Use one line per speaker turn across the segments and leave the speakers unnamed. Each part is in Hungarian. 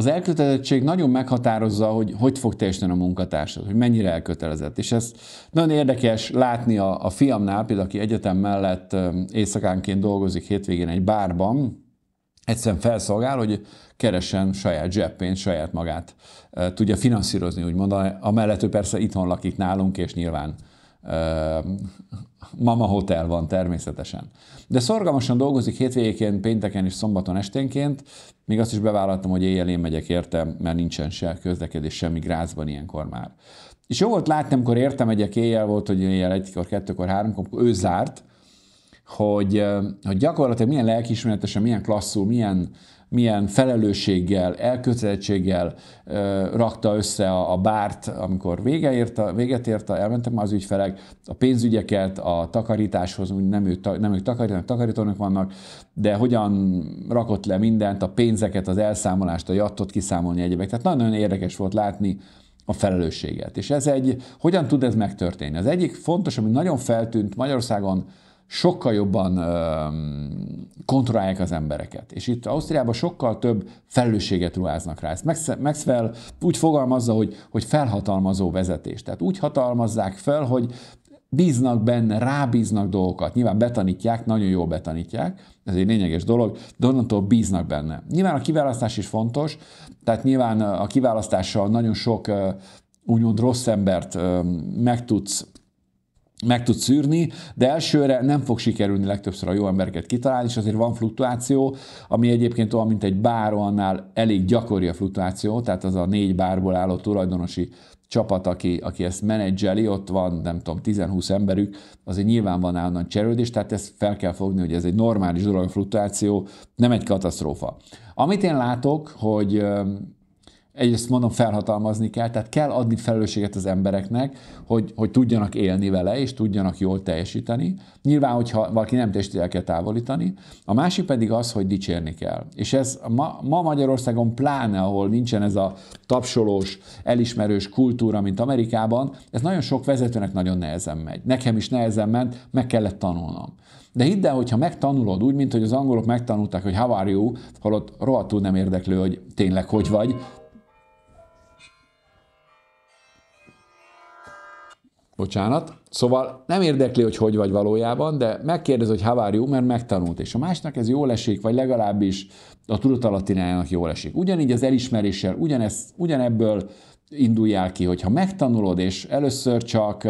az elkötelezettség nagyon meghatározza, hogy hogy fog teljesíteni a munkatársad, hogy mennyire elkötelezett. És ezt nagyon érdekes látni a, a fiamnál, például aki egyetem mellett éjszakánként dolgozik hétvégén egy bárban, egyszerűen felszolgál, hogy keresen saját zseppén, saját magát tudja finanszírozni, úgymond. Amellett ő persze itthon lakik nálunk, és nyilván mama hotel van természetesen. De szorgalmasan dolgozik hétvégéken, pénteken és szombaton esténként, még azt is bevállaltam, hogy éjjel én megyek értem, mert nincsen se közlekedés, semmi grázban ilyenkor már. És jó volt látni, amikor értem megyek éjjel, volt, hogy éjjel egykor, kettőkor, háromkor, ő zárt, hogy, hogy gyakorlatilag milyen lelkiismeretesen, milyen klasszul, milyen, milyen felelősséggel, elkötelezettséggel rakta össze a, a bárt, amikor vége érte, véget érte, elmentek már az ügyfelek, a pénzügyeket, a takarításhoz, úgy nem, ő, nem ők takarítanak, takarítónak vannak, de hogyan rakott le mindent, a pénzeket, az elszámolást, a jattot kiszámolni egyébek. Tehát nagyon-nagyon érdekes volt látni, a felelősséget. És ez egy, hogyan tud ez megtörténni? Az egyik fontos, ami nagyon feltűnt Magyarországon sokkal jobban kontrollálják az embereket. És itt Ausztriában sokkal több felelősséget ruháznak rá. Ezt Maxwell úgy fogalmazza, hogy, hogy felhatalmazó vezetés. Tehát úgy hatalmazzák fel, hogy bíznak benne, rábíznak dolgokat. Nyilván betanítják, nagyon jól betanítják, ez egy lényeges dolog, de onnantól bíznak benne. Nyilván a kiválasztás is fontos, tehát nyilván a kiválasztással nagyon sok úgymond rossz embert meg tudsz meg tud szűrni, de elsőre nem fog sikerülni legtöbbször a jó embereket kitalálni, és azért van fluktuáció, ami egyébként olyan, mint egy annál elég gyakori a fluktuáció, tehát az a négy bárból álló tulajdonosi csapat, aki, aki ezt menedzseli, ott van, nem tudom, 10-20 emberük, azért nyilván van állandóan cserődés, tehát ezt fel kell fogni, hogy ez egy normális dolog a fluktuáció, nem egy katasztrófa. Amit én látok, hogy egyrészt mondom, felhatalmazni kell, tehát kell adni felelősséget az embereknek, hogy, hogy tudjanak élni vele, és tudjanak jól teljesíteni. Nyilván, hogyha valaki nem teljesít, el kell távolítani. A másik pedig az, hogy dicsérni kell. És ez ma, ma Magyarországon pláne, ahol nincsen ez a tapsolós, elismerős kultúra, mint Amerikában, ez nagyon sok vezetőnek nagyon nehezen megy. Nekem is nehezen ment, meg kellett tanulnom. De hidd el, hogyha megtanulod úgy, mint hogy az angolok megtanulták, hogy how are you, holott rohadtul nem érdeklő, hogy tényleg hogy vagy, bocsánat. Szóval nem érdekli, hogy hogy vagy valójában, de megkérdez, hogy havárjú, mert megtanult, és a másnak ez jól esik, vagy legalábbis a tudatalattinájának jól esik. Ugyanígy az elismeréssel, ugyanez, ugyanebből induljál ki, hogyha megtanulod, és először csak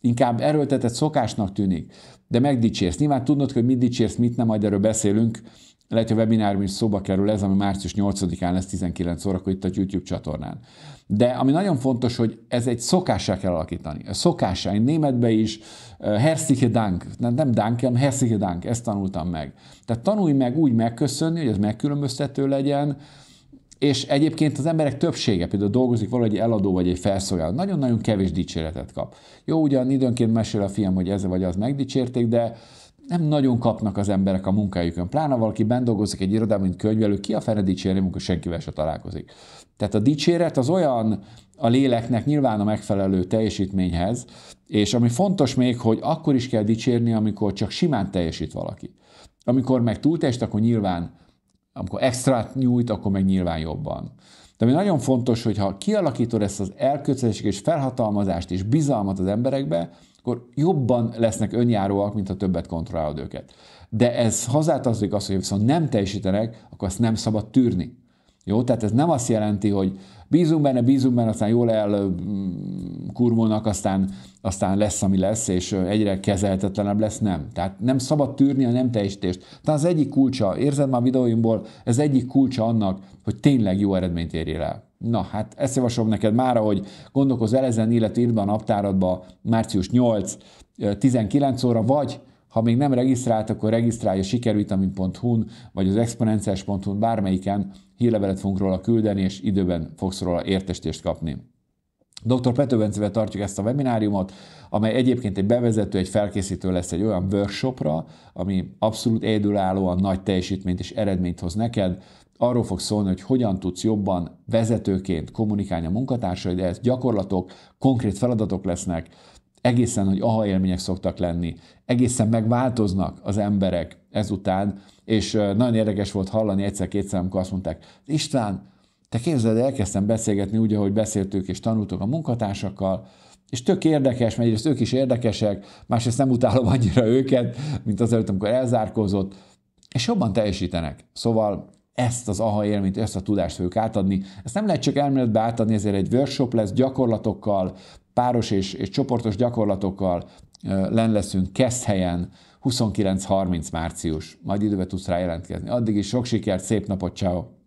inkább erőltetett szokásnak tűnik, de megdicsérsz. Nyilván tudnod, hogy mit dicsérsz, mit nem, majd erről beszélünk, lehet, hogy a webinárum is szóba kerül ez, ami március 8-án lesz 19 órakor itt a YouTube csatornán. De ami nagyon fontos, hogy ez egy szokássá kell alakítani. A szokássá, én németbe is, herzliche dank, nem dank, hanem herzliche dank, ezt tanultam meg. Tehát tanulj meg úgy megköszönni, hogy ez megkülönböztető legyen, és egyébként az emberek többsége, például dolgozik valahogy eladó vagy egy felszolgáló, nagyon-nagyon kevés dicséretet kap. Jó, ugyan időnként mesél a fiam, hogy ez vagy az megdicsérték, de nem nagyon kapnak az emberek a munkájukon. Pláne valaki bent dolgozik egy irodában, mint könyvelő, ki a fene dicséri, amikor senkivel se találkozik. Tehát a dicséret az olyan a léleknek nyilván a megfelelő teljesítményhez, és ami fontos még, hogy akkor is kell dicsérni, amikor csak simán teljesít valaki. Amikor meg túltest, akkor nyilván, amikor extrát nyújt, akkor meg nyilván jobban. De ami nagyon fontos, hogy ha kialakítod ezt az elkötelezettség és felhatalmazást és bizalmat az emberekbe, akkor jobban lesznek önjáróak, mint ha többet kontrollálod őket. De ez hozzátartozik az, hogy viszont nem teljesítenek, akkor azt nem szabad tűrni. Jó, tehát ez nem azt jelenti, hogy bízunk benne, bízunk benne, aztán jól el kurmolnak, aztán, aztán lesz, ami lesz, és egyre kezelhetetlenebb lesz, nem. Tehát nem szabad tűrni a nem teljesítést. Tehát az egyik kulcsa, érzed már a videóimból, ez egyik kulcsa annak, hogy tényleg jó eredményt érjél el. Na, hát ezt javaslom neked már, hogy gondolkozz el ezen, illetve írd be a naptáradba március 8, 19 óra, vagy ha még nem regisztrált, akkor regisztrálja sikervitamin.hu-n, vagy az exponenciás.hu-n bármelyiken hírlevelet fogunk róla küldeni, és időben fogsz róla értestést kapni. Dr. Pető Bencevel tartjuk ezt a webináriumot, amely egyébként egy bevezető, egy felkészítő lesz egy olyan workshopra, ami abszolút egyedülállóan nagy teljesítményt és eredményt hoz neked. Arról fog szólni, hogy hogyan tudsz jobban vezetőként kommunikálni a munkatársaid, ez gyakorlatok, konkrét feladatok lesznek, egészen nagy aha élmények szoktak lenni, egészen megváltoznak az emberek ezután, és nagyon érdekes volt hallani egyszer-kétszer, amikor azt mondták, István, te képzeld, elkezdtem beszélgetni úgy, ahogy beszéltük és tanultok a munkatársakkal, és tök érdekes, mert egyrészt ők is érdekesek, másrészt nem utálom annyira őket, mint azelőtt, amikor elzárkózott, és jobban teljesítenek. Szóval ezt az aha élményt, ezt a tudást fogjuk átadni. Ezt nem lehet csak elméletbe átadni, ezért egy workshop lesz gyakorlatokkal, páros és, és csoportos gyakorlatokkal len leszünk helyen 29-30 március. Majd időbe tudsz rá jelentkezni. Addig is sok sikert, szép napot, ciao.